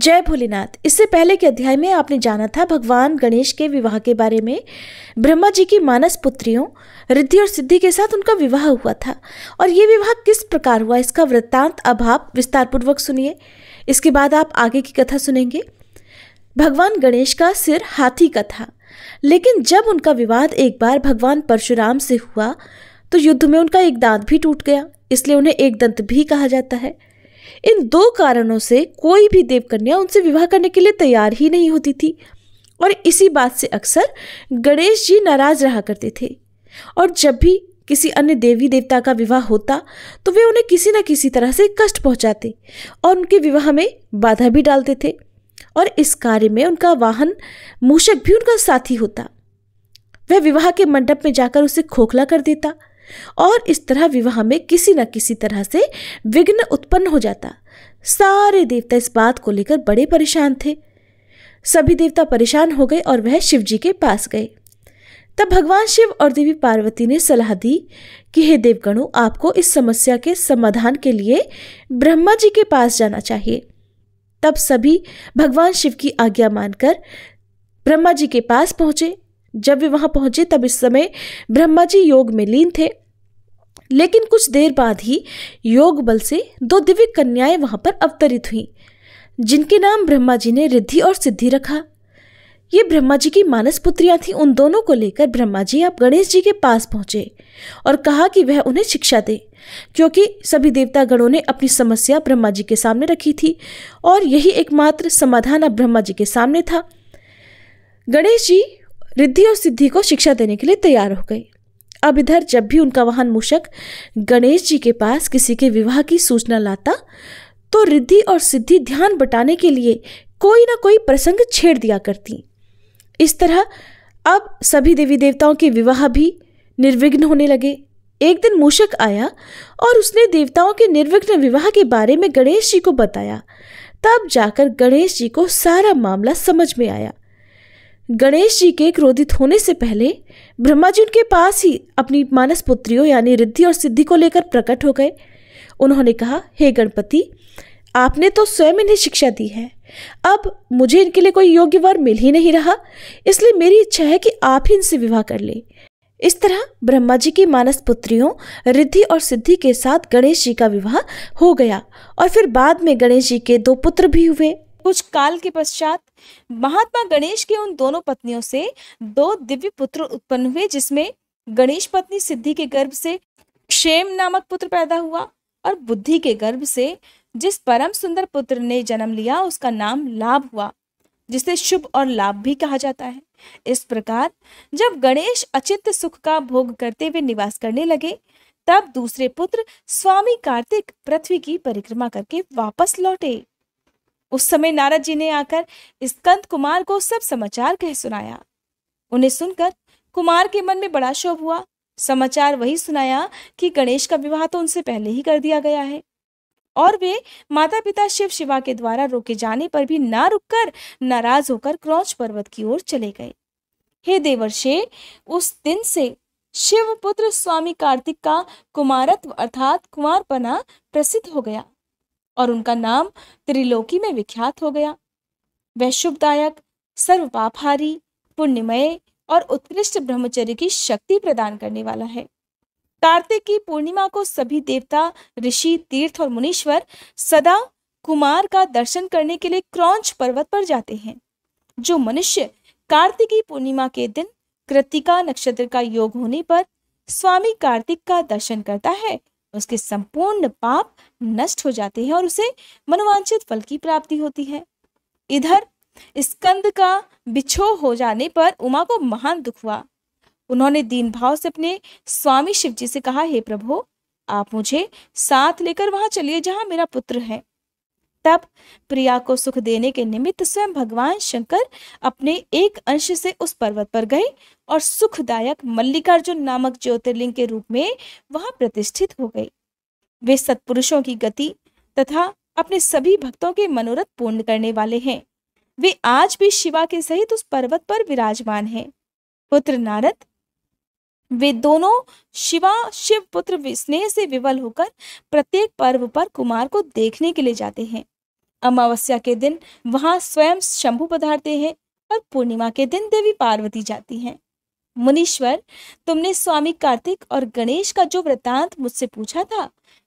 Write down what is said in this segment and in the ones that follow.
जय भोलेनाथ इससे पहले के अध्याय में आपने जाना था भगवान गणेश के विवाह के बारे में ब्रह्मा जी की मानस पुत्रियों रिद्धि और सिद्धि के साथ उनका विवाह हुआ था और ये विवाह किस प्रकार हुआ इसका वृत्तांत अब आप विस्तारपूर्वक सुनिए इसके बाद आप आगे की कथा सुनेंगे भगवान गणेश का सिर हाथी का था लेकिन जब उनका विवाद एक बार भगवान परशुराम से हुआ तो युद्ध में उनका एक दांत भी टूट गया इसलिए उन्हें एक दंत भी कहा जाता है इन दो कारणों से कोई भी देवकन्या उनसे विवाह करने के लिए तैयार ही नहीं होती थी और इसी बात से अक्सर गणेश जी नाराज रहा करते थे और जब भी किसी अन्य देवी देवता का विवाह होता तो वे उन्हें किसी न किसी तरह से कष्ट पहुंचाते और उनके विवाह में बाधा भी डालते थे और इस कार्य में उनका वाहन मूषक भी उनका साथी होता वह विवाह के मंडप में जाकर उसे खोखला कर देता और इस तरह विवाह में किसी न किसी तरह से विघ्न उत्पन्न हो जाता सारे देवता इस बात को लेकर बड़े परेशान थे सभी देवता परेशान हो गए और वह शिव जी के पास गए तब भगवान शिव और देवी पार्वती ने सलाह दी कि हे देवगणों आपको इस समस्या के समाधान के लिए ब्रह्मा जी के पास जाना चाहिए तब सभी भगवान शिव की आज्ञा मानकर ब्रह्मा जी के पास पहुंचे जब वे वहां पहुंचे तब इस समय ब्रह्मा जी योग में लीन थे लेकिन कुछ देर बाद ही योग बल से दो दिव्य कन्याएं वहां पर अवतरित हुईं जिनके नाम ब्रह्मा जी ने रिद्धि और सिद्धि रखा ये ब्रह्मा जी की मानस पुत्रियां थीं उन दोनों को लेकर ब्रह्मा जी आप गणेश जी के पास पहुंचे और कहा कि वह उन्हें शिक्षा दे क्योंकि सभी देवतागणों ने अपनी समस्या ब्रह्मा जी के सामने रखी थी और यही एकमात्र समाधान अब ब्रह्मा जी के सामने था गणेश जी रिद्धि और सिद्धि को शिक्षा देने के लिए तैयार हो गए अब इधर जब भी उनका वाहन मूषक गणेश जी के पास किसी के विवाह की सूचना लाता तो रिद्धि और सिद्धि ध्यान बटाने के लिए कोई ना कोई प्रसंग छेड़ दिया करती इस तरह अब सभी देवी देवताओं के विवाह भी निर्विघ्न होने लगे एक दिन मूषक आया और उसने देवताओं के निर्विघ्न विवाह के बारे में गणेश जी को बताया तब जाकर गणेश जी को सारा मामला समझ में आया गणेश जी के क्रोधित होने से पहले ब्रह्मा जी उनके पास ही अपनी मानस पुत्रियों यानी रिद्धि और सिद्धि को लेकर प्रकट हो गए उन्होंने कहा हे hey गणपति आपने तो स्वयं इन्हें शिक्षा दी है अब मुझे इनके लिए कोई योग्य वर मिल ही नहीं रहा इसलिए मेरी इच्छा है कि आप ही इनसे विवाह कर ले इस तरह ब्रह्मा जी की मानस पुत्रियों रिद्धि और सिद्धि के साथ गणेश जी का विवाह हो गया और फिर बाद में गणेश जी के दो पुत्र भी हुए कुछ काल के पश्चात महात्मा गणेश के उन दोनों पत्नियों से दो दिव्य पुत्र उत्पन्न हुए जिसमें गणेश पत्नी सिद्धि के गर्भ से क्षेम नामक पुत्र पैदा हुआ और बुद्धि के गर्भ से जिस परम सुंदर पुत्र ने जन्म लिया उसका नाम लाभ हुआ जिसे शुभ और लाभ भी कहा जाता है इस प्रकार जब गणेश अचित सुख का भोग करते हुए निवास करने लगे तब दूसरे पुत्र स्वामी कार्तिक पृथ्वी की परिक्रमा करके वापस लौटे उस समय नारद जी ने आकर स्कंद कुमार को सब समाचार कह सुनाया उन्हें सुनकर कुमार के मन में बड़ा शोभ हुआ समाचार वही सुनाया कि गणेश का विवाह तो उनसे पहले ही कर दिया गया है और वे माता पिता शिव शिवा के द्वारा रोके जाने पर भी ना रुककर नाराज होकर क्रौच पर्वत की ओर चले गए हे देवर्षे उस दिन से शिव पुत्र स्वामी कार्तिक का कुमारत्व अर्थात कुमारपना प्रसिद्ध हो गया और उनका नाम त्रिलोकी में विख्यात हो गया वह शुभदायक सर्वपापहारी पुण्यमय और उत्कृष्ट ब्रह्मचर्य की शक्ति प्रदान करने वाला है कार्तिक की पूर्णिमा को सभी देवता ऋषि तीर्थ और मुनीश्वर सदा कुमार का दर्शन करने के लिए क्रौच पर्वत पर जाते हैं जो मनुष्य कार्तिकी पूर्णिमा के दिन कृतिका नक्षत्र का योग होने पर स्वामी कार्तिक का दर्शन करता है उसके संपूर्ण पाप नष्ट हो जाते हैं और उसे मनोवांछित फल की प्राप्ति होती है इधर स्कंद का बिछो हो जाने पर उमा को महान दुख हुआ उन्होंने दीन भाव से अपने स्वामी शिव जी से कहा हे प्रभु आप मुझे साथ लेकर वहां चलिए जहां मेरा पुत्र है तब प्रिया को सुख देने के निमित्त स्वयं भगवान शंकर अपने एक अंश से उस पर्वत पर गए और सुखदायक मल्लिकार्जुन नामक ज्योतिर्लिंग के रूप में वहां प्रतिष्ठित हो गए वे सत्पुरुषों की गति तथा अपने सभी भक्तों के मनोरथ पूर्ण करने वाले हैं वे आज भी शिवा के सहित उस पर्वत पर विराजमान हैं पुत्र नारद वे दोनों शिवा शिव पुत्र स्नेह से विवल होकर प्रत्येक पर्व पर कुमार को देखने के लिए जाते हैं अमावस्या के दिन वहां स्वयं शंभु पधारते हैं और पूर्णिमा के दिन देवी पार्वती जाती हैं मुनीश्वर तुमने स्वामी कार्तिक और गणेश का जो वृतांत मुझसे पूछा था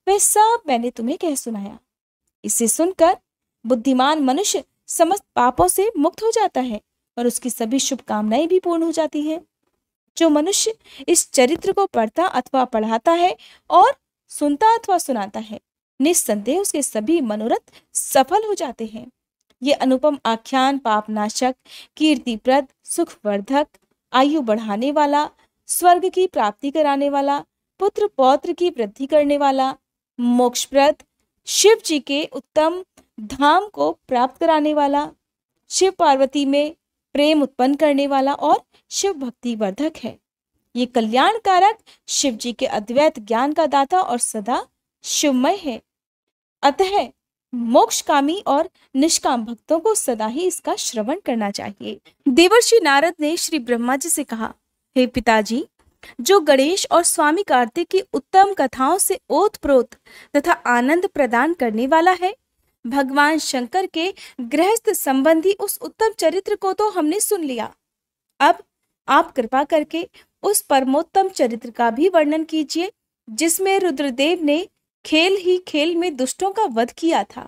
वह सब मैंने तुम्हें कह सुनाया इसे सुनकर बुद्धिमान मनुष्य समस्त पापों से मुक्त हो जाता है और उसकी सभी शुभकामनाएं भी पूर्ण हो जाती हैं जो मनुष्य इस चरित्र को पढ़ता अथवा पढ़ाता है और सुनता अथवा सुनाता है निस्संदेह उसके सभी मनोरथ सफल हो जाते हैं ये अनुपम आख्यान पापनाशक कीर्तिप्रद सुखवर्धक आयु बढ़ाने वाला स्वर्ग की प्राप्ति कराने वाला पुत्र पौत्र की वृद्धि करने वाला मोक्षप्रद शिव जी के उत्तम धाम को प्राप्त कराने वाला शिव पार्वती में प्रेम उत्पन्न करने वाला और शिव भक्ति वर्धक है ये कल्याणकारक शिव जी के अद्वैत ज्ञान का दाता और सदा शिवमय है अतः मोक्षकामी और निष्काम भक्तों को सदा ही इसका श्रवण करना चाहिए देवर्षि नारद ने श्री ब्रह्मा जी से कहा हे पिताजी जो गणेश और स्वामी कार्तिक की उत्तम कथाओं से ओत प्रोत तथा आनंद प्रदान करने वाला है भगवान शंकर के गृहस्थ संबंधी उस उत्तम चरित्र को तो हमने सुन लिया अब आप कृपा करके उस परमोत्तम चरित्र का भी वर्णन कीजिए जिसमें रुद्रदेव ने खेल ही खेल में दुष्टों का वध किया था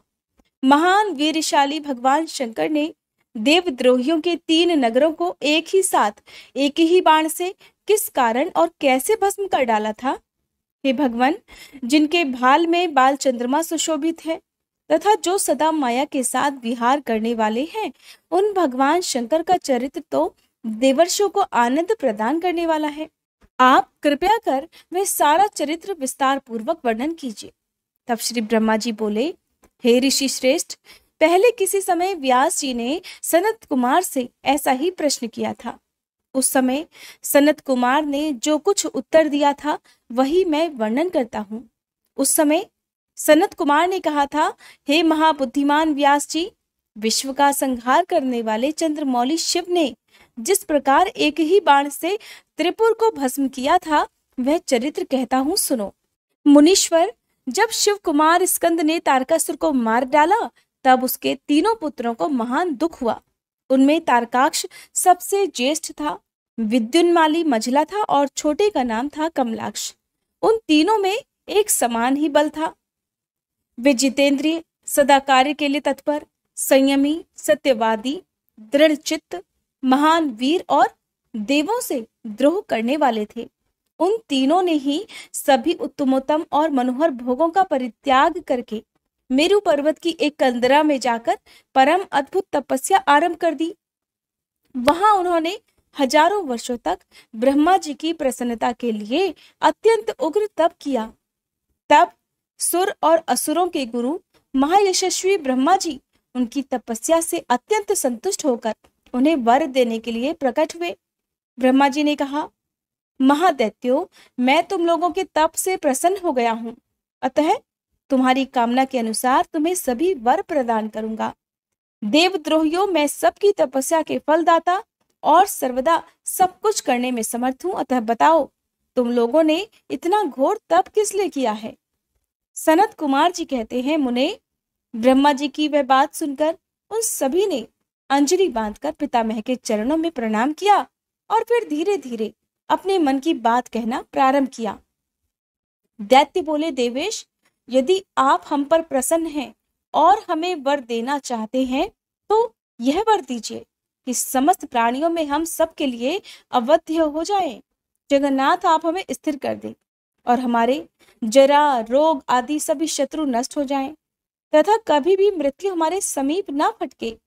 महान वीरशाली भगवान शंकर ने देवद्रोहियों के तीन नगरों को एक ही साथ एक ही बाण से किस कारण और कैसे भस्म कर डाला था हे भगवान जिनके भाल में बाल चंद्रमा सुशोभित है तथा जो सदा माया के साथ विहार करने वाले हैं उन भगवान शंकर का चरित्र तो देवर्षों को आनंद प्रदान करने वाला है आप कृपया कर वे सारा चरित्र विस्तार पूर्वक वर्णन कीजिए तब श्री ब्रह्मा जी बोले हे ऋषि श्रेष्ठ पहले किसी समय व्यास जी ने सनत कुमार से ऐसा ही प्रश्न किया था उस समय सनत कुमार ने जो कुछ उत्तर दिया था वही मैं वर्णन करता हूँ उस समय सनत कुमार ने कहा था हे महाबुद्धिमान व्यास जी विश्व का संहार करने वाले चंद्रमौली शिव ने जिस प्रकार एक ही बाण से त्रिपुर को भस्म किया था वह चरित्र कहता हूँ सुनो मुनीश्वर जब शिव कुमार स्कंद ने तारकासुर को मार डाला तब उसके तीनों पुत्रों को महान दुख हुआ उनमें तारकाक्ष सबसे ज्येष्ठ था विद्युन्माली मझला था और छोटे का नाम था कमलाक्ष उन तीनों में एक समान ही बल था वे जितेंद्रिय सदा कार्य के लिए तत्पर संयमी सत्यवादी दृढ़ चित्त महान वीर और देवों से द्रोह करने वाले थे उन तीनों ने ही सभी उत्तमोत्तम और मनोहर भोगों का परित्याग करके मेरु पर्वत की एक कंदरा में जाकर परम अद्भुत तपस्या आरंभ कर दी वहां उन्होंने हजारों वर्षों तक ब्रह्मा जी की प्रसन्नता के लिए अत्यंत उग्र तप किया तब सुर और असुरों के गुरु महायशस्वी ब्रह्मा जी उनकी तपस्या से अत्यंत संतुष्ट होकर उन्हें वर देने के लिए प्रकट हुए ब्रह्मा जी ने कहा महादैत्यो मैं तुम लोगों के तप से प्रसन्न हो गया हूँ अतः तुम्हारी कामना के अनुसार तुम्हें सभी वर प्रदान करूंगा देवद्रोहियों मैं सबकी तपस्या के फलदाता और सर्वदा सब कुछ करने में समर्थ हूं अतः बताओ तुम लोगों ने इतना घोर तप किस लिए किया है सनत कुमार जी कहते हैं मुने ब्रह्मा जी की वह बात सुनकर उन सभी ने अंजलि बांधकर पितामह के चरणों में प्रणाम किया और फिर धीरे धीरे अपने मन की बात कहना प्रारंभ किया दैत्य बोले देवेश यदि आप हम पर प्रसन्न हैं और हमें वर देना चाहते हैं तो यह वर दीजिए कि समस्त प्राणियों में हम सबके लिए अवध्य हो जाए जगन्नाथ आप हमें स्थिर कर दें और हमारे जरा रोग आदि सभी शत्रु नष्ट हो जाएं तथा कभी भी मृत्यु हमारे समीप ना फटके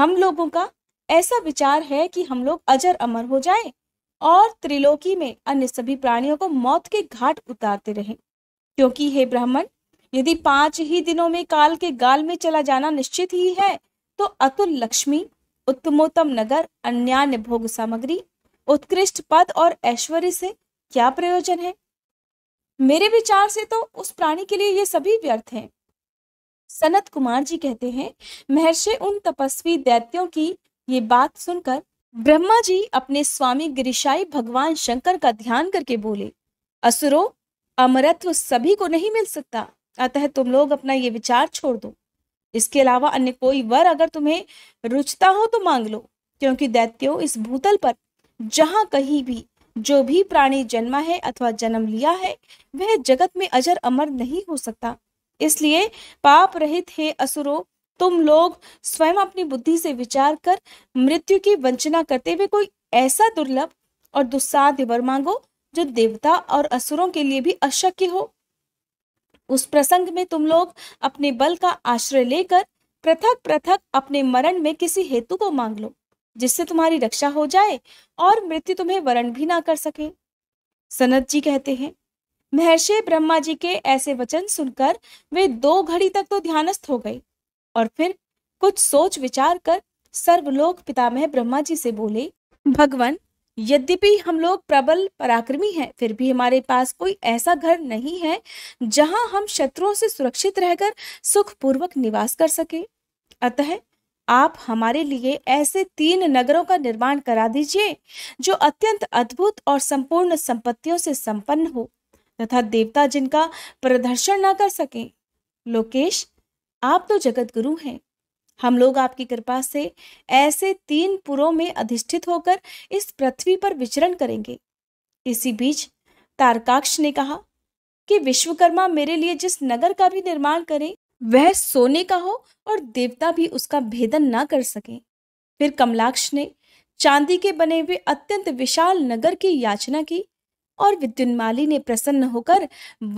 हम लोगों का ऐसा विचार है कि हम लोग अजर अमर हो जाएं और त्रिलोकी में अन्य सभी प्राणियों को मौत के घाट उतारते रहें क्योंकि हे ब्राह्मण यदि पांच ही दिनों में काल के गाल में चला जाना निश्चित ही है तो अतुल लक्ष्मी उत्तमोत्तम नगर अन्यान्य भोग सामग्री उत्कृष्ट पद और ऐश्वर्य से क्या प्रयोजन है मेरे विचार से तो उस प्राणी के लिए ये सभी व्यर्थ हैं सनत कुमार जी कहते हैं महर्षि उन तपस्वी दैत्यों की ये बात सुनकर ब्रह्मा जी अपने स्वामी गिरिशाई भगवान शंकर का ध्यान करके बोले असुरो अमरत्व सभी को नहीं मिल सकता अतः तुम लोग अपना ये विचार छोड़ दो इसके अलावा अन्य कोई वर अगर तुम्हें रुचता हो तो मांग लो क्योंकि दैत्यो इस भूतल पर जहाँ कहीं भी जो भी प्राणी जन्मा है अथवा जन्म लिया है वह जगत में अजर अमर नहीं हो सकता इसलिए पाप रहित हे असुरो तुम लोग स्वयं अपनी बुद्धि से विचार कर मृत्यु की वंचना करते हुए कोई ऐसा दुर्लभ और दुस्साध्य वर मांगो जो देवता और असुरों के लिए भी अशक्य हो उस प्रसंग में तुम लोग अपने बल का आश्रय लेकर पृथक पृथक अपने मरण में किसी हेतु को मांग लो जिससे तुम्हारी रक्षा हो जाए और मृत्यु तुम्हें वरण भी ना कर सके सनत जी कहते हैं महर्षि ब्रह्मा जी के ऐसे वचन सुनकर वे दो घड़ी तक तो ध्यानस्थ हो गए और फिर कुछ सोच विचार कर सर्वलोक पितामह ब्रह्मा जी से बोले भगवान यद्यपि हम लोग प्रबल पराक्रमी हैं फिर भी हमारे पास कोई ऐसा घर नहीं है जहां हम शत्रुओं से सुरक्षित रहकर सुखपूर्वक निवास कर सके अतः आप हमारे लिए ऐसे तीन नगरों का निर्माण करा दीजिए जो अत्यंत अद्भुत और संपूर्ण संपत्तियों से संपन्न हो तथा देवता जिनका प्रदर्शन न कर सके लोकेश आप तो जगत गुरु हैं हम लोग आपकी कृपा से ऐसे तीन पुरों में अधिष्ठित होकर इस पृथ्वी पर विचरण करेंगे इसी बीच तारकाक्ष ने कहा कि विश्वकर्मा मेरे लिए जिस नगर का भी निर्माण करें वह सोने का हो और देवता भी उसका भेदन ना कर सके फिर कमलाक्ष ने चांदी के बने हुए अत्यंत विशाल नगर की याचना की और विद्युन्माली ने प्रसन्न होकर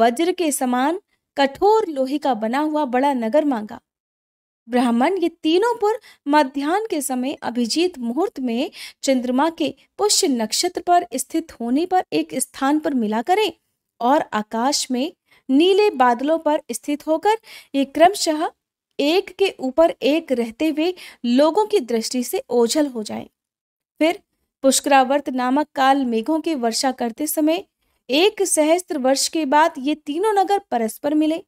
वज्र के समान कठोर लोहे का बना हुआ बड़ा नगर मांगा ब्राह्मण ये तीनों पुर मध्यान्ह के समय अभिजीत मुहूर्त में चंद्रमा के पुष्य नक्षत्र पर स्थित होने पर एक स्थान पर मिला करें और आकाश में नीले बादलों पर स्थित होकर ये क्रमशः एक के ऊपर एक रहते हुए लोगों की दृष्टि से ओझल हो जाए फिर पुष्करावर्त नामक काल मेघों की वर्षा करते समय एक सहस्त्र वर्ष के बाद ये तीनों नगर परस्पर मिले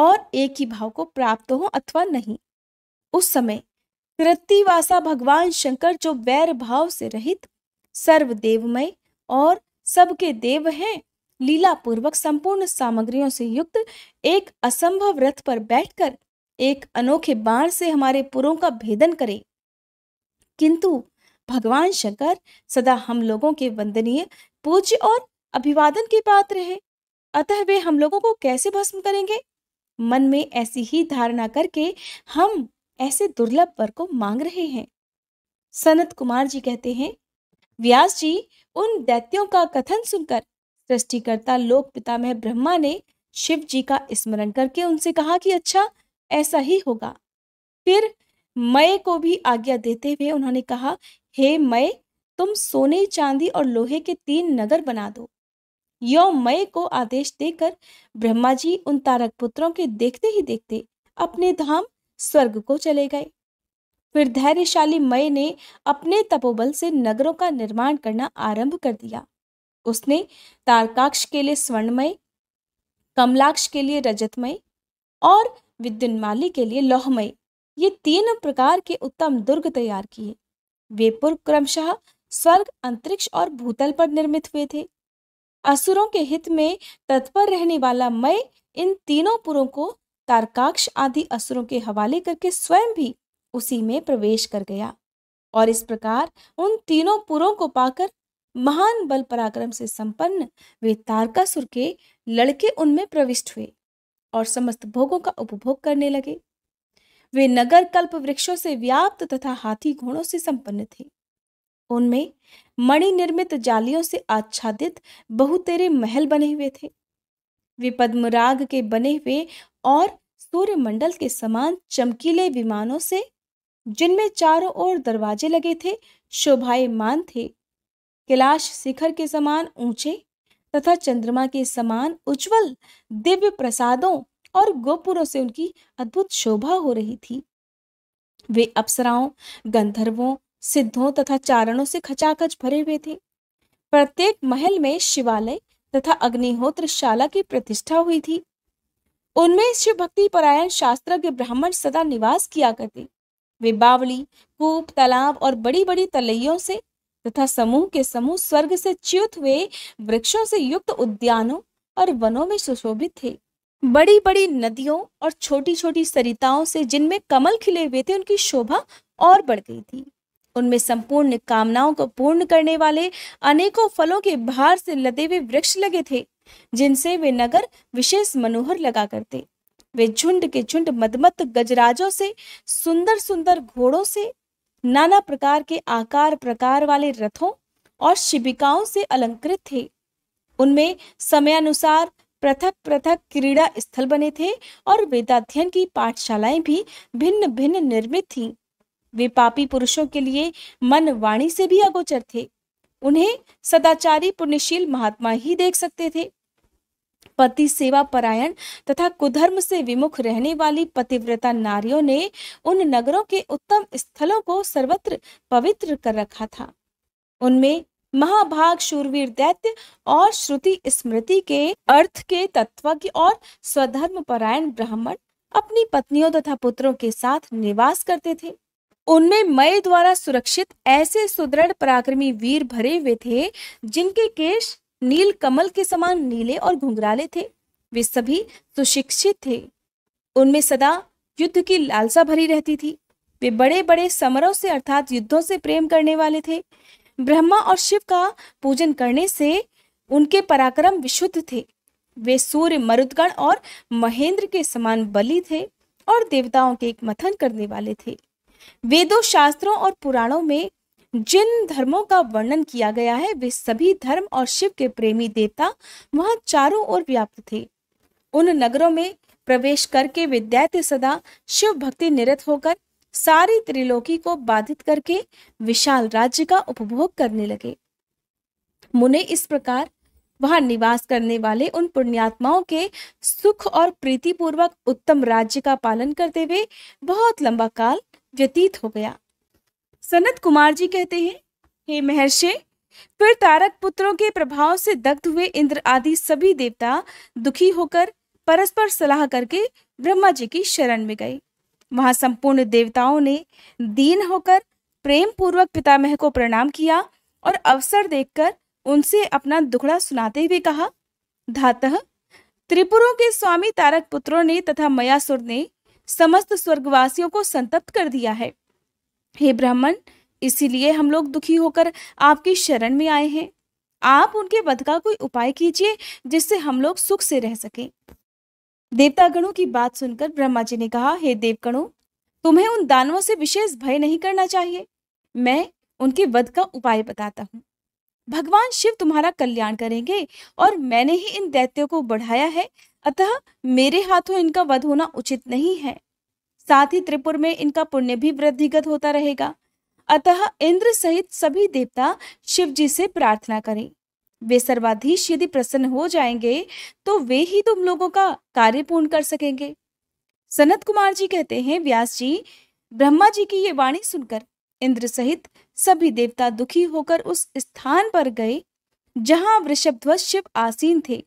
और एक ही भाव को प्राप्त हो अथवा नहीं उस समय कृतिवासा भगवान शंकर जो वैर भाव से रहित सर्वदेवमय और सबके देव हैं लीला पूर्वक संपूर्ण सामग्रियों से युक्त एक असंभव रथ पर बैठकर एक अनोखे बाण से हमारे पुरों का भेदन करें किंतु भगवान शंकर सदा हम लोगों के वंदनीय पूज्य और अभिवादन के पात्र हैं अतः वे हम लोगों को कैसे भस्म करेंगे मन में ऐसी ही धारणा करके हम ऐसे दुर्लभ वर को मांग रहे हैं सनत कुमार जी कहते हैं व्यास जी उन दैत्यों का कथन सुनकर सृष्टिकर्ता लोक पिता में ब्रह्मा ने शिव जी का स्मरण करके उनसे कहा कि अच्छा ऐसा ही होगा फिर मय को भी आज्ञा देते हुए उन्होंने कहा हे मय तुम सोने चांदी और लोहे के तीन नगर बना दो यौमय को आदेश देकर ब्रह्मा जी उन तारक पुत्रों के देखते ही देखते अपने धाम स्वर्ग को चले गए फिर धैर्यशाली मय ने अपने तपोबल से नगरों का निर्माण करना आरंभ कर दिया उसने तारकाक्ष के लिए स्वर्णमय कमलाक्ष के लिए रजतमय और विद्युन्माली के लिए लौहमय ये तीन प्रकार के उत्तम दुर्ग तैयार किए वे पूर्व क्रमशः स्वर्ग अंतरिक्ष और भूतल पर निर्मित हुए थे असुरों के हित में तत्पर रहने वाला मैं इन तीनों पुरों को तारकाक्ष आदि असुरों के हवाले करके स्वयं भी उसी में प्रवेश कर गया और इस प्रकार उन तीनों पुरों को पाकर महान बल पराक्रम से संपन्न वे तारकासुर के लड़के उनमें प्रविष्ट हुए और समस्त भोगों का उपभोग करने लगे वे नगर कल्प वृक्षों से व्याप्त तथा हाथी घोड़ों से संपन्न थे उनमें मणि निर्मित जालियों से आच्छादित बहुतेरे महल बने हुए थे वे के बने हुए और सूर्यमंडल के समान चमकीले विमानों से जिनमें चारों ओर दरवाजे लगे थे शोभायमान थे कैलाश शिखर के समान ऊंचे तथा चंद्रमा के समान उज्जवल दिव्य प्रसादों और गोपुरों से उनकी अद्भुत शोभा हो रही थी वे अप्सराओं गंधर्वों सिद्धों तथा चारणों से खचाखच भरे हुए थे प्रत्येक महल में शिवालय तथा अग्निहोत्र शाला की प्रतिष्ठा हुई थी उनमें शिव भक्ति परायण के ब्राह्मण सदा निवास किया करते वे बावली कूप तालाब और बड़ी बड़ी तलैयों से तथा समूह के समूह स्वर्ग से च्युत हुए वृक्षों से युक्त उद्यानों और वनों में सुशोभित थे बड़ी बड़ी नदियों और छोटी छोटी सरिताओं से जिनमें कमल खिले हुए थे उनकी शोभा और बढ़ गई थी उनमें संपूर्ण कामनाओं को पूर्ण करने वाले अनेकों फलों के भार से लदे हुए वृक्ष लगे थे जिनसे वे नगर विशेष मनोहर लगा करते वे झुंड के झुंड मदमत गजराजों से सुंदर सुंदर घोड़ों से नाना प्रकार के आकार प्रकार वाले रथों और शिबिकाओं से अलंकृत थे उनमें समयानुसार पृथक पृथक क्रीड़ा स्थल बने थे और वेदाध्यन की पाठशालाएं भी भिन्न भिन्न निर्मित थीं। वे पापी पुरुषों के लिए मन वाणी से भी अगोचर थे उन्हें सदाचारी पुण्यशील महात्मा ही देख सकते थे पति सेवा परायण तथा कुधर्म से विमुख रहने वाली पतिव्रता नारियों ने उन नगरों के उत्तम स्थलों को सर्वत्र पवित्र कर रखा था उनमें महाभाग शूरवीर दैत्य और श्रुति स्मृति के अर्थ के तत्वज्ञ और स्वधर्म परायण ब्राह्मण अपनी पत्नियों तथा पुत्रों के साथ निवास करते थे उनमें मय द्वारा सुरक्षित ऐसे सुदृढ़ पराक्रमी वीर भरे हुए थे जिनके केश नील कमल के समान नीले और घुंघराले थे वे सभी सुशिक्षित थे उनमें सदा युद्ध की लालसा भरी रहती थी वे बड़े बड़े समरों से अर्थात युद्धों से प्रेम करने वाले थे ब्रह्मा और शिव का पूजन करने से उनके पराक्रम विशुद्ध थे वे सूर्य मरुदगण और महेंद्र के समान बली थे और देवताओं के एक मथन करने वाले थे वेदों शास्त्रों और पुराणों में जिन धर्मों का वर्णन किया गया है वे सभी धर्म और शिव के प्रेमी देवता वहां चारों ओर व्याप्त थे उन नगरों में प्रवेश करके विद्यार्थी सदा शिव भक्ति निरत होकर सारी त्रिलोकी को बाधित करके विशाल राज्य का उपभोग करने लगे मुने इस प्रकार वहां निवास करने वाले उन पुण्यात्माओं के सुख और प्रीतिपूर्वक उत्तम राज्य का पालन करते हुए बहुत लंबा काल व्यतीत हो गया सनत कुमार जी कहते हैं हे महर्षि फिर तारक पुत्रों के प्रभाव से दग्ध हुए इंद्र आदि सभी देवता दुखी होकर परस्पर सलाह करके ब्रह्मा जी की शरण में गए वहां संपूर्ण देवताओं ने दीन होकर प्रेम पूर्वक पितामह को प्रणाम किया और अवसर देखकर उनसे अपना दुखड़ा सुनाते हुए कहा धातः त्रिपुरों के स्वामी तारक पुत्रों ने तथा मयासुर ने समस्त स्वर्गवासियों को संतप्त कर दिया है हे ब्राह्मण इसीलिए हम लोग दुखी होकर आपकी शरण में आए हैं आप उनके वध का कोई उपाय कीजिए जिससे हम लोग सुख से रह सकें देवतागणों की बात सुनकर ब्रह्मा जी ने कहा हे देवगणों तुम्हें उन दानवों से विशेष भय नहीं करना चाहिए मैं उनके वध का उपाय बताता हूँ भगवान शिव तुम्हारा कल्याण करेंगे और मैंने ही इन दैत्यों को बढ़ाया है अतः मेरे हाथों इनका वध होना उचित नहीं है साथ ही त्रिपुर में इनका पुण्य भी वृद्धिगत होता रहेगा अतः इंद्र सहित सभी देवता शिव जी से प्रार्थना करें वे सर्वाधीश यदि प्रसन्न हो जाएंगे तो वे ही तुम लोगों का कार्य पूर्ण कर सकेंगे सनत कुमार जी कहते हैं व्यास जी ब्रह्मा जी की ये वाणी सुनकर इंद्र सहित सभी देवता दुखी होकर उस स्थान पर गए जहां वृषभध्वज शिव आसीन थे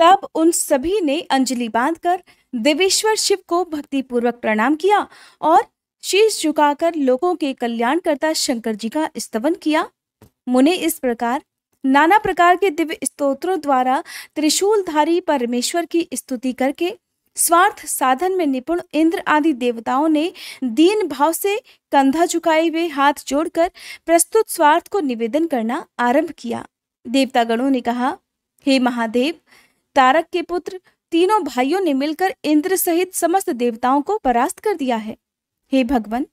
तब उन सभी ने अंजलि बांधकर देवेश्वर शिव को भक्ति पूर्वक प्रणाम किया और शीश झुकाकर लोगों के कल्याण करता शंकर जी का स्तवन किया मुने इस प्रकार नाना प्रकार के दिव्य स्तोत्रों द्वारा त्रिशूलधारी परमेश्वर की स्तुति करके स्वार्थ साधन में निपुण इंद्र आदि देवताओं ने दीन भाव से कंधा झुकाए हुए हाथ जोड़कर प्रस्तुत स्वार्थ को निवेदन करना आरंभ किया देवतागणों ने कहा हे महादेव तारक के पुत्र तीनों भाइयों ने मिलकर इंद्र सहित समस्त देवताओं को परास्त कर दिया है हे भगवान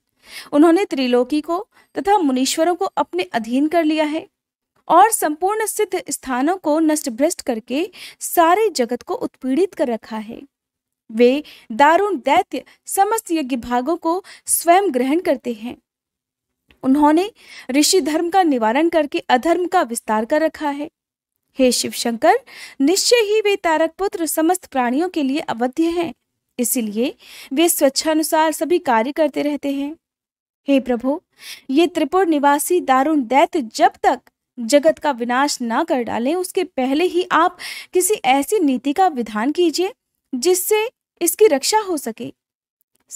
उन्होंने त्रिलोकी को तथा मुनीश्वरों को अपने अधीन कर लिया है और संपूर्ण सिद्ध स्थानों को नष्ट भ्रष्ट करके सारे जगत को उत्पीड़ित कर रखा है वे दारुण दैत्य समस्त यज्ञ भागों को स्वयं ग्रहण करते हैं उन्होंने ऋषि धर्म का निवारण करके अधर्म का विस्तार कर रखा है हे शिव शंकर निश्चय ही वे तारक पुत्र समस्त प्राणियों के लिए अवध्य हैं इसीलिए वे स्वेच्छानुसार सभी कार्य करते रहते हैं हे प्रभु ये त्रिपुर निवासी दारुण दैत्य जब तक जगत का विनाश ना कर डालें उसके पहले ही आप किसी ऐसी नीति का विधान कीजिए जिससे इसकी रक्षा हो सके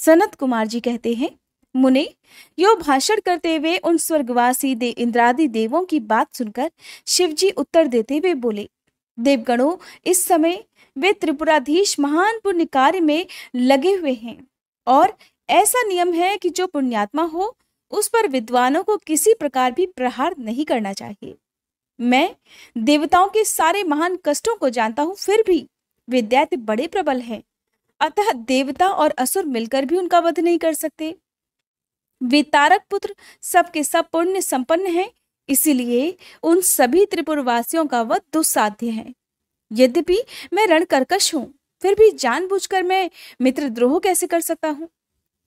सनत कुमार जी कहते हैं मुनि यो भाषण करते हुए उन स्वर्गवासी दे इंद्रादि देवों की बात सुनकर शिवजी उत्तर देते हुए बोले देवगणों इस समय वे त्रिपुराधीश महान पुण्य कार्य में लगे हुए हैं और ऐसा नियम है कि जो पुण्यात्मा हो उस पर विद्वानों को किसी प्रकार भी प्रहार नहीं करना चाहिए मैं देवताओं के सारे महान कष्टों को जानता हूँ फिर भी विद्यार्थी बड़े प्रबल हैं अतः देवता और असुर मिलकर भी उनका वध नहीं कर सकते वे तारक पुत्र सबके सब पुण्य संपन्न हैं इसीलिए उन सभी त्रिपुर वासियों का वह दुस्साध्य है यद्यपि मैं रण कर्कश फिर भी जानबूझकर मैं मित्र द्रोह कैसे कर सकता हूँ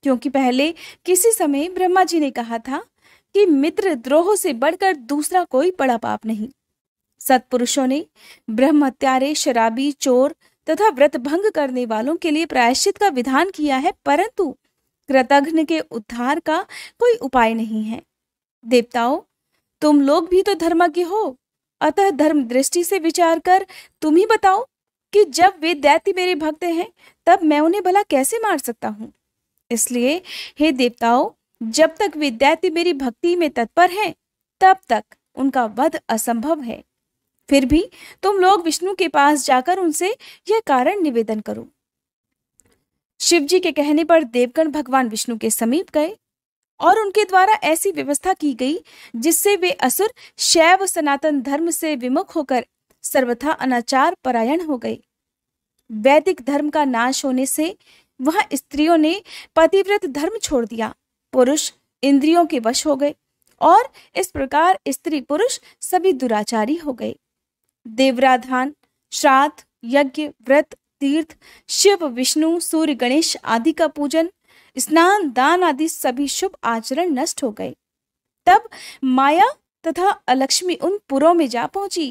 क्योंकि पहले किसी समय ब्रह्मा जी ने कहा था कि मित्र द्रोह से बढ़कर दूसरा कोई बड़ा पाप नहीं सत्पुरुषों ने ब्रह्मत्यारे शराबी चोर तथा व्रत भंग करने वालों के लिए प्रायश्चित का विधान किया है परंतु कृतघ्न के उद्धार का कोई उपाय नहीं है देवताओं तुम लोग भी तो धर्म के हो अतः धर्म दृष्टि से विचार कर तुम ही बताओ कि जब वे दैत्य मेरे भक्त हैं तब मैं उन्हें भला कैसे मार सकता हूँ इसलिए हे देवताओं जब तक वे दैत्य मेरी भक्ति में तत्पर हैं तब तक उनका वध असंभव है फिर भी तुम लोग विष्णु के पास जाकर उनसे यह कारण निवेदन करो शिवजी के कहने पर देवगण भगवान विष्णु के समीप गए और उनके द्वारा ऐसी व्यवस्था की गई जिससे वे असुर शैव सनातन धर्म से विमुख होकर सर्वथा अनाचार परायण हो गए वैदिक धर्म का नाश होने से वह स्त्रियों ने पतिव्रत धर्म छोड़ दिया पुरुष इंद्रियों के वश हो गए और इस प्रकार स्त्री पुरुष सभी दुराचारी हो गए देवराधान श्राद्ध यज्ञ व्रत तीर्थ शिव विष्णु सूर्य गणेश आदि का पूजन स्नान दान आदि सभी शुभ आचरण नष्ट हो गए तब माया तथा अलक्ष्मी उन पुरों में जा पहुंची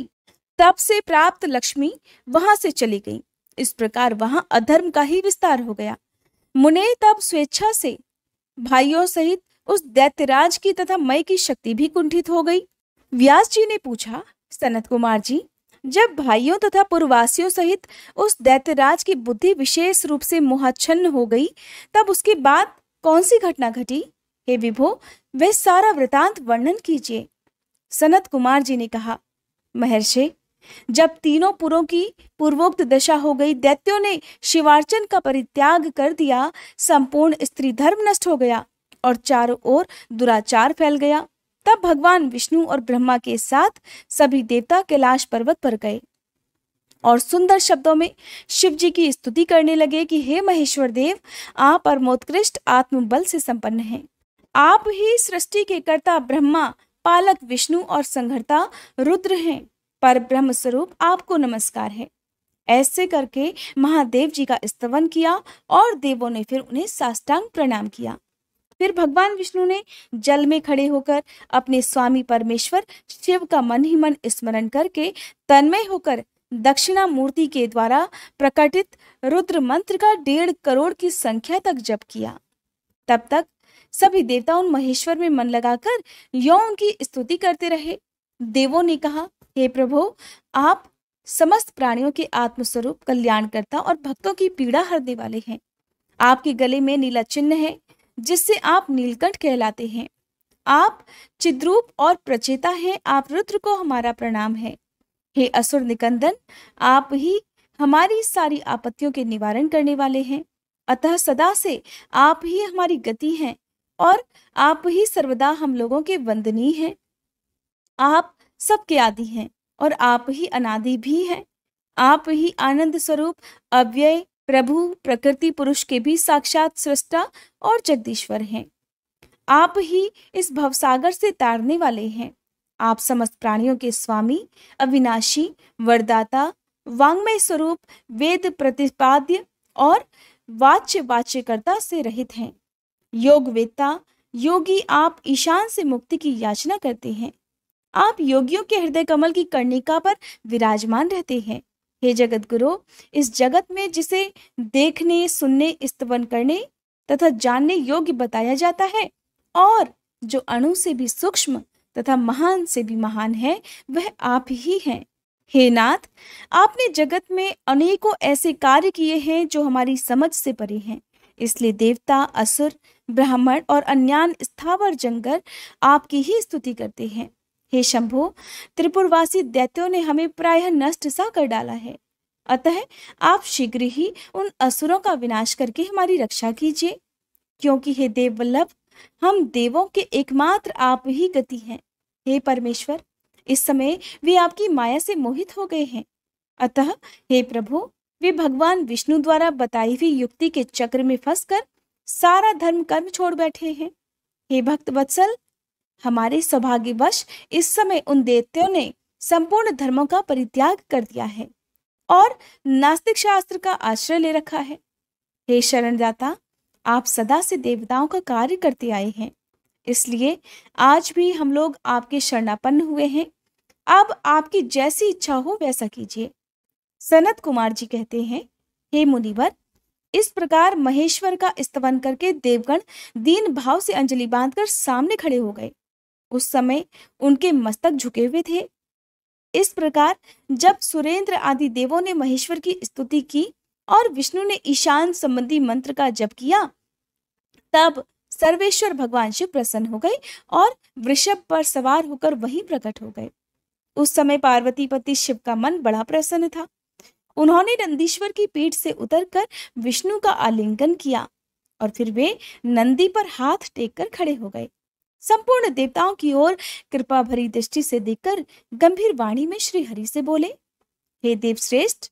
तब से प्राप्त लक्ष्मी वहां से चली गई इस प्रकार वहां अधर्म का ही विस्तार हो गया मुने तब स्वेच्छा से भाइयों सहित उस दैत्यराज की तथा मय की शक्ति भी कुंठित हो गई व्यास जी ने पूछा सनत कुमार जी जब भाइयों तथा पूर्ववासियों सहित उस दैत्यराज की बुद्धि विशेष रूप से मोहच्छन्न हो गई तब उसके बाद कौन सी घटना घटी हे विभो वह सारा वृतांत वर्णन कीजिए सनत कुमार जी ने कहा महर्षि जब तीनों पुरों की पूर्वोक्त दशा हो गई दैत्यों ने शिवार्चन का परित्याग कर दिया संपूर्ण स्त्री धर्म नष्ट हो गया और चारों ओर दुराचार फैल गया तब भगवान विष्णु और ब्रह्मा के साथ सभी देवता कैलाश पर्वत पर गए और सुंदर शब्दों में शिव जी की स्तुति करने लगे कि हे महेश्वर देव आप परमोत्कृष्ट आत्मबल से संपन्न हैं आप ही सृष्टि के कर्ता ब्रह्मा पालक विष्णु और संघर्ता रुद्र हैं पर ब्रह्म स्वरूप आपको नमस्कार है ऐसे करके महादेव जी का स्तवन किया और देवों ने फिर उन्हें साष्टांग प्रणाम किया फिर भगवान विष्णु ने जल में खड़े होकर अपने स्वामी परमेश्वर शिव का मन ही मन स्मरण करके तन्मय होकर दक्षिणा मूर्ति के द्वारा प्रकटित रुद्र मंत्र का डेढ़ करोड़ की संख्या तक जप किया तब तक सभी देवता उन महेश्वर में मन लगाकर यौन उनकी स्तुति करते रहे देवों ने कहा हे प्रभु आप समस्त प्राणियों के आत्मस्वरूप कल्याणकर्ता और भक्तों की पीड़ा हरने वाले हैं आपके गले में नीला चिन्ह है जिससे आप नीलकंठ कहलाते हैं आप चिद्रूप और प्रचेता हैं आप रुद्र को हमारा प्रणाम है हे असुर निकंदन आप ही हमारी सारी आपत्तियों के निवारण करने वाले हैं अतः सदा से आप ही हमारी गति हैं और आप ही सर्वदा हम लोगों के वंदनीय हैं आप सबके आदि हैं और आप ही अनादि भी हैं आप ही आनंद स्वरूप अव्यय प्रभु प्रकृति पुरुष के भी साक्षात सृष्टा और जगदीश्वर हैं आप ही इस भवसागर से तारने वाले हैं आप समस्त प्राणियों के स्वामी अविनाशी वरदाता वांग्मय स्वरूप वेद प्रतिपाद्य और वाच्य वाच्यकर्ता से रहित हैं योग वेता योगी आप ईशान से मुक्ति की याचना करते हैं आप योगियों के हृदय कमल की कर्णिका पर विराजमान रहते हैं हे जगत गुरु इस जगत में जिसे देखने सुनने स्तवन करने तथा जानने योग्य बताया जाता है और जो अणु से भी सूक्ष्म तथा महान से भी महान है वह आप ही हैं हे नाथ आपने जगत में अनेकों ऐसे कार्य किए हैं जो हमारी समझ से परे हैं इसलिए देवता असुर ब्राह्मण और अन्यान स्थावर जंगल आपकी ही स्तुति करते हैं हे शंभु त्रिपुरवासी दैत्यों ने हमें प्रायः नष्ट सा कर डाला है अतः आप शीघ्र ही उन असुरों का विनाश करके हमारी रक्षा कीजिए क्योंकि हे देव वल्लभ हम देवों के एकमात्र आप ही गति हैं हे परमेश्वर इस समय वे आपकी माया से मोहित हो गए हैं अतः हे प्रभु वे भगवान विष्णु द्वारा बताई हुई युक्ति के चक्र में फंसकर सारा धर्म कर्म छोड़ बैठे हैं हे भक्त वत्सल हमारे सौभाग्यवश इस समय उन देवताओं ने संपूर्ण धर्मों का परित्याग कर दिया है और नास्तिक शास्त्र का आश्रय ले रखा है हे शरणदाता आप सदा से देवताओं का कार्य करते आए हैं इसलिए आज भी हम लोग आपके शरणापन्न हुए हैं अब आपकी जैसी इच्छा हो वैसा कीजिए सनत कुमार जी कहते हैं हे मुनिवर इस प्रकार महेश्वर का स्तवन करके देवगण दीन भाव से अंजलि बांधकर सामने खड़े हो गए उस समय उनके मस्तक झुके हुए थे इस प्रकार जब सुरेंद्र आदि देवों ने महेश्वर की स्तुति की और विष्णु ने ईशान संबंधी मंत्र का जप किया तब सर्वेश्वर भगवान शिव प्रसन्न हो गए और वृषभ पर सवार होकर वहीं प्रकट हो गए उस समय पार्वती पति शिव का मन बड़ा प्रसन्न था उन्होंने नंदीश्वर की पीठ से उतरकर विष्णु का आलिंगन किया और फिर वे नंदी पर हाथ टेक कर खड़े हो गए संपूर्ण देवताओं की ओर कृपा भरी दृष्टि से देखकर गंभीर वाणी में श्री हरि से बोले हे देव श्रेष्ठ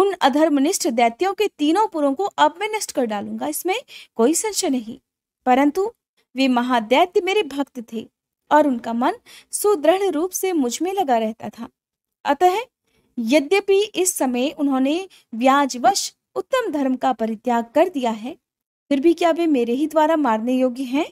उन अधर्मनिष्ठ दैत्यों के तीनों पुरों को अब मैं नष्ट कर डालूंगा इसमें कोई संशय नहीं परंतु वे महादैत्य मेरे भक्त थे और उनका मन सुदृढ़ रूप से मुझ में लगा रहता था अतः यद्यपि इस समय उन्होंने व्याजवश उत्तम धर्म का परित्याग कर दिया है फिर भी क्या वे मेरे ही द्वारा मारने योग्य हैं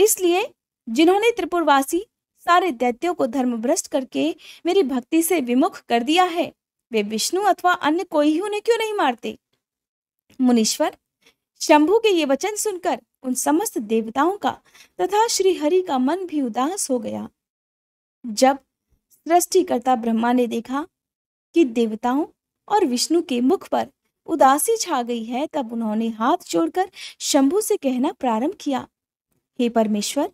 इसलिए जिन्होंने त्रिपुरवासी सारे दैत्यों को धर्मभ्रष्ट करके मेरी भक्ति से विमुख कर दिया है वे विष्णु अथवा अन्य कोई ही उन्हें क्यों नहीं मारते मुनीश्वर शंभु के ये वचन सुनकर उन समस्त देवताओं का तथा श्री हरि का मन भी उदास हो गया जब सृष्टिकर्ता ब्रह्मा ने देखा कि देवताओं और विष्णु के मुख पर उदासी छा गई है तब उन्होंने हाथ जोड़कर शंभू से कहना प्रारंभ किया हे परमेश्वर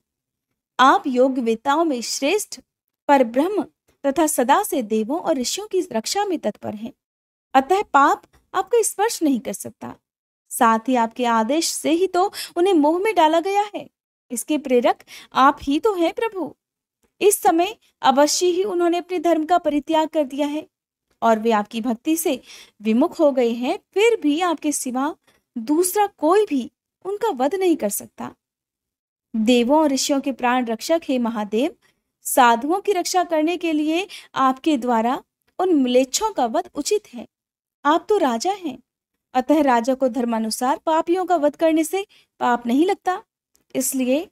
आप योग्यताओं में श्रेष्ठ पर ब्रह्म तथा सदा से देवों और ऋषियों की रक्षा में तत्पर हैं अतः पाप आपको स्पर्श नहीं कर सकता साथ ही आपके आदेश से ही तो उन्हें मोह में डाला गया है इसके प्रेरक आप ही तो हैं प्रभु इस समय अवश्य ही उन्होंने अपने धर्म का परित्याग कर दिया है और वे आपकी भक्ति से विमुख हो गए हैं फिर भी आपके सिवा दूसरा कोई भी उनका वध नहीं कर सकता देवों और ऋषियों के प्राण रक्षक हे महादेव साधुओं की रक्षा करने के लिए आपके द्वारा उन मिलेच्छों का वध उचित है आप तो राजा हैं अतः राजा को धर्मानुसार पापियों का वध करने से पाप नहीं लगता इसलिए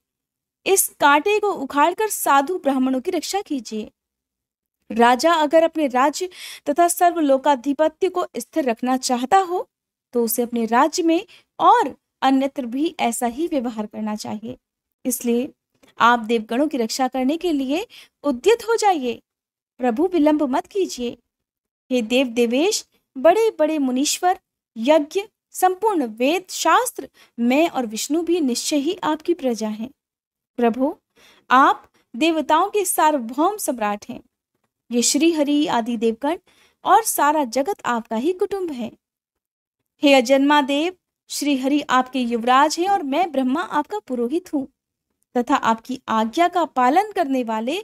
इस कांटे को उखाड़कर साधु ब्राह्मणों की रक्षा कीजिए राजा अगर अपने राज्य तथा सर्व लोकाधिपत्य को स्थिर रखना चाहता हो तो उसे अपने राज्य में और अन्यत्र भी ऐसा ही व्यवहार करना चाहिए इसलिए आप देवगणों की रक्षा करने के लिए उद्यत हो जाइए प्रभु विलंब मत कीजिए हे देव देवेश बड़े बड़े मुनीश्वर यज्ञ संपूर्ण वेद शास्त्र मैं और विष्णु भी निश्चय ही आपकी प्रजा हैं प्रभु आप देवताओं के सार्वभौम सम्राट हैं ये श्री हरि आदि देवगण और सारा जगत आपका ही कुटुंब है हे अजन्मा देव श्री हरि आपके युवराज हैं और मैं ब्रह्मा आपका पुरोहित हूँ तथा आपकी आज्ञा का पालन करने वाले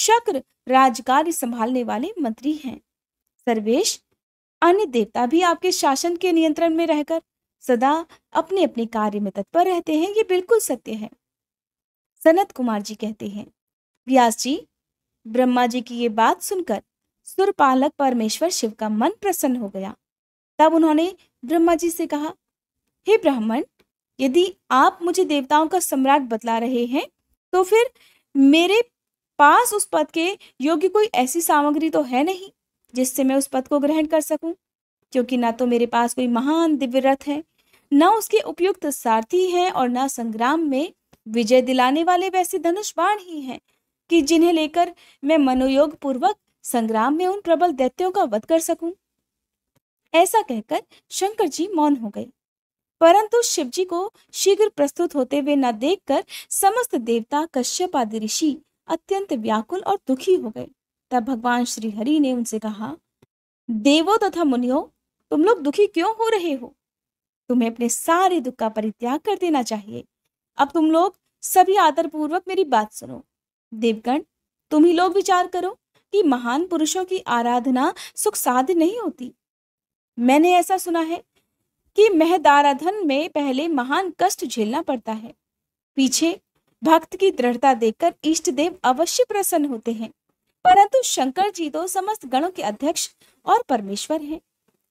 शक्र राजकार्य संभालने वाले मंत्री हैं सर्वेश अन्य देवता भी आपके शासन के नियंत्रण में रहकर सदा अपने अपने कार्य में तत्पर रहते हैं ये बिल्कुल सत्य है सनत कुमार जी कहते हैं व्यास जी ब्रह्मा जी की ये बात सुनकर सुरपालक परमेश्वर शिव का मन प्रसन्न हो गया तब उन्होंने ब्रह्मा जी से कहा हे ब्राह्मण यदि आप मुझे देवताओं का सम्राट बतला रहे हैं तो फिर मेरे पास उस पद के योग्य कोई ऐसी सामग्री तो है नहीं जिससे मैं उस पद को ग्रहण कर सकूं क्योंकि ना तो मेरे पास कोई महान दिव्य रथ है ना उसके उपयुक्त सारथी हैं और ना संग्राम में विजय दिलाने वाले वैसे धनुष बाण ही हैं कि जिन्हें लेकर मैं मनोयोग पूर्वक संग्राम में उन प्रबल दैत्यों का वध कर सकूं ऐसा कहकर शंकर जी मौन हो गए परंतु शिवजी को शीघ्र प्रस्तुत होते हुए न देखकर समस्त देवता कश्यप आदि ऋषि अत्यंत व्याकुल और दुखी हो गए तब भगवान श्री हरि ने उनसे कहा देवो तथा मुनियो तुम लोग दुखी क्यों हो रहे हो तुम्हें अपने सारे दुख का परित्याग कर देना चाहिए अब तुम लोग सभी आदरपूर्वक मेरी बात सुनो देवगण तुम ही लोग विचार करो कि महान पुरुषों की आराधना सुख साध नहीं होती मैंने ऐसा सुना है कि महदाराधन में पहले महान कष्ट झेलना पड़ता है पीछे भक्त की दृढ़ता देखकर इष्ट देव अवश्य प्रसन्न होते हैं परंतु शंकर जी तो समस्त गणों के अध्यक्ष और परमेश्वर हैं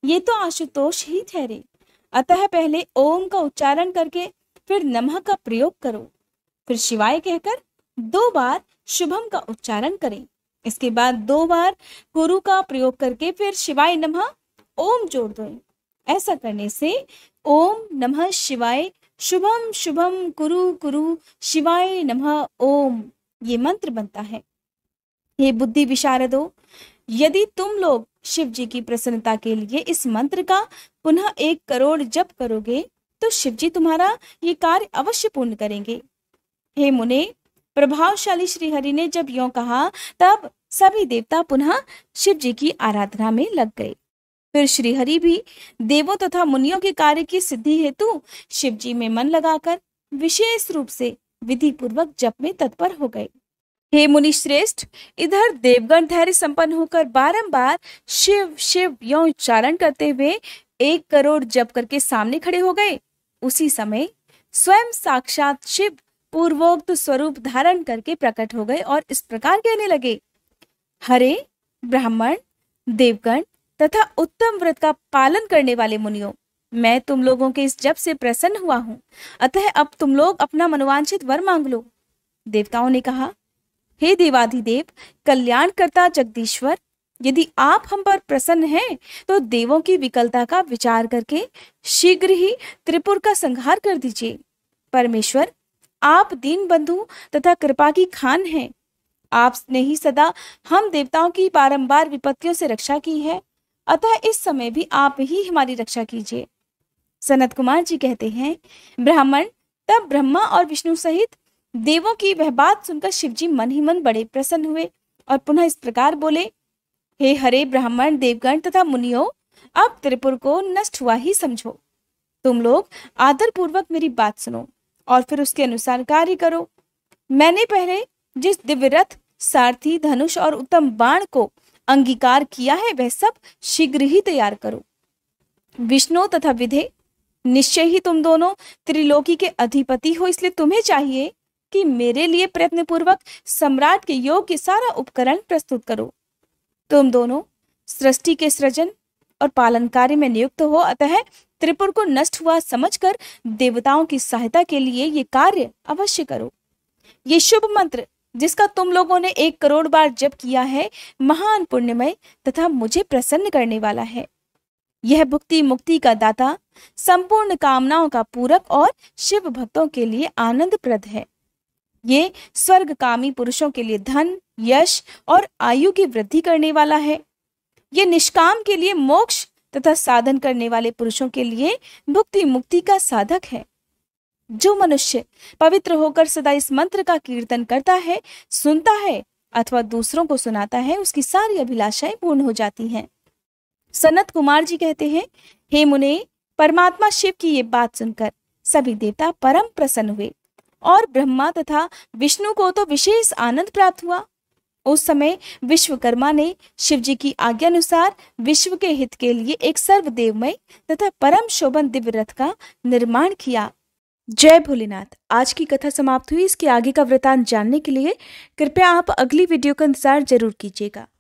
ये तो आशुतोष ही ठहरे अतः पहले ओम का उच्चारण करके फिर नमः का प्रयोग करो फिर शिवाय कहकर दो बार शुभम का उच्चारण करें इसके बाद दो बार गुरु का प्रयोग करके फिर शिवाय नमः ओम जोड़ दें ऐसा करने से ओम नमः शिवाय शुभम शुभम कुरु कुरु शिवाय नमः ओम ये मंत्र बनता है ये बुद्धि विशारदो यदि तुम लोग शिव जी की प्रसन्नता के लिए इस मंत्र का पुनः एक करोड़ जप करोगे तो शिव जी तुम्हारा ये कार्य अवश्य पूर्ण करेंगे हे मुने प्रभावशाली श्री हरि ने जब यो कहा तब सभी देवता पुनः शिव जी की आराधना में लग गए फिर श्रीहरि भी देवों तथा मुनियों के कार्य की सिद्धि हेतु शिव जी में मन लगाकर विशेष रूप से विधि पूर्वक जप में तत्पर हो गए हे मुनि श्रेष्ठ इधर देवगण धैर्य संपन्न होकर बारंबार शिव शिव यो उच्चारण करते हुए एक करोड़ जप करके सामने खड़े हो गए उसी समय स्वयं साक्षात शिव पूर्वोक्त स्वरूप धारण करके प्रकट हो गए और इस प्रकार कहने लगे हरे ब्राह्मण देवगण तथा उत्तम व्रत का पालन करने वाले मुनियों मैं तुम लोगों के इस जप से प्रसन्न हुआ हूँ अतः अब तुम लोग अपना मनोवांछित वर मांग लो देवताओं ने कहा हे देवाधिदेव कल्याणकर्ता जगदीश्वर यदि आप हम पर प्रसन्न हैं तो देवों की विकलता का विचार करके शीघ्र ही त्रिपुर का संहार कर दीजिए परमेश्वर आप दीन बंधु तथा कृपा की खान हैं आपने ही सदा हम देवताओं की बारंबार विपत्तियों से रक्षा की है अतः इस समय भी आप ही हमारी रक्षा कीजिए सनत कुमार जी कहते हैं ब्राह्मण तब ब्रह्मा और विष्णु सहित देवों की वह बात सुनकर शिव जी मन ही मन बड़े प्रसन्न हुए और पुनः इस प्रकार बोले हे हरे ब्राह्मण देवगण तथा मुनियो अब त्रिपुर को नष्ट हुआ ही समझो तुम लोग आदर पूर्वक मेरी बात सुनो और फिर उसके अनुसार कार्य करो मैंने पहले जिस दिव्य रथ सारथी धनुष और उत्तम बाण को अंगीकार किया है वह सब शीघ्र ही तैयार करो विष्णु तथा विधे निश्चय ही तुम दोनों त्रिलोकी के अधिपति हो इसलिए तुम्हें चाहिए कि मेरे लिए प्रयत्न पूर्वक सम्राट के योग के सारा उपकरण प्रस्तुत करो तुम दोनों सृष्टि के सृजन और पालन कार्य में नियुक्त हो अतः त्रिपुर को नष्ट हुआ समझकर देवताओं की सहायता के लिए ये कार्य अवश्य करो ये शुभ मंत्र जिसका तुम लोगों ने एक करोड़ बार जप किया है महान पुण्यमय तथा मुझे प्रसन्न करने वाला है यह भुक्ति मुक्ति का दाता संपूर्ण कामनाओं का पूरक और शिव भक्तों के लिए आनंदप्रद है ये स्वर्ग कामी पुरुषों के लिए धन यश और आयु की वृद्धि करने वाला है ये निष्काम के लिए मोक्ष तथा साधन करने वाले पुरुषों के लिए भुक्ति मुक्ति का साधक है जो मनुष्य पवित्र होकर सदा इस मंत्र का कीर्तन करता है सुनता है अथवा दूसरों को सुनाता है उसकी सारी अभिलाषाएं पूर्ण हो जाती हैं सनत कुमार जी कहते हैं हे मुने परमात्मा शिव की ये बात सुनकर सभी देवता परम प्रसन्न हुए और ब्रह्मा तथा विष्णु को तो विशेष आनंद प्राप्त हुआ उस समय विश्वकर्मा ने शिव जी की आज्ञा अनुसार विश्व के हित के लिए एक सर्वदेवमय तथा परम शोभन दिव्य रथ का निर्माण किया जय भोलेनाथ आज की कथा समाप्त हुई इसके आगे का वृतांत जानने के लिए कृपया आप अगली वीडियो का इंतजार जरूर कीजिएगा